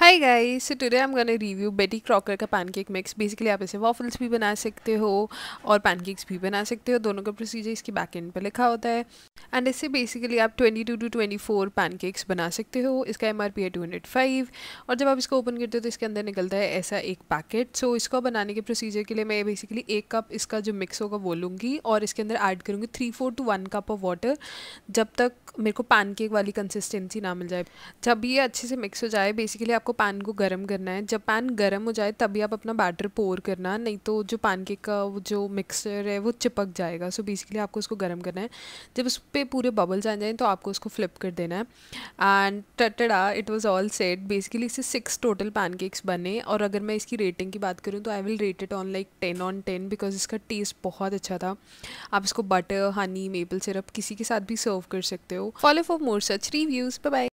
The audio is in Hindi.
hi guy so today I am gonna review Betty Crocker का पैनकेक मिक्स बेसिकली आप इसे वॉफल्स भी बना सकते हो और पैनकेक्स भी बना सकते हो दोनों का प्रोसीजर इसके बैक एंड पर लिखा होता है एंड इससे बेसिकली आप 22 टू टू फोर पैनकेक्स बना सकते हो इसका एम है 205 और जब आप इसको ओपन करते हो तो इसके अंदर निकलता है ऐसा एक पैकेट सो so, इसको बनाने के प्रोसीजर के लिए मैं बेसिकली एक कप इसका जो मिक्स होगा वो लूँगी और इसके अंदर ऐड करूँगी three four two one cup of water जब तक मेरे को पैनकेक वाली कंसिस्टेंसी ना मिल जाए जब ये अच्छे से मिक्स हो जाए बेसिकली आपको आपको पैन को गर्म करना है जब पैन गर्म हो जाए तभी आप अपना बैटर पोर करना नहीं तो जो पैनकेक का वो जो मिक्सचर है वो चिपक जाएगा सो बेसिकली आपको उसको गर्म करना है जब उस पर पूरे बबल्स आ जाए तो आपको उसको फ्लिप कर देना है and tada it was all set basically इससे सिक्स टोटल पैनकेक्स बने और अगर मैं इसकी रेटिंग की बात करूँ तो I will rate it on like ten on ten because इसका टेस्ट बहुत अच्छा था आप इसको बटर हनी मेपल सिरप किसी के साथ भी सर्व कर सकते हो follow for more such reviews bye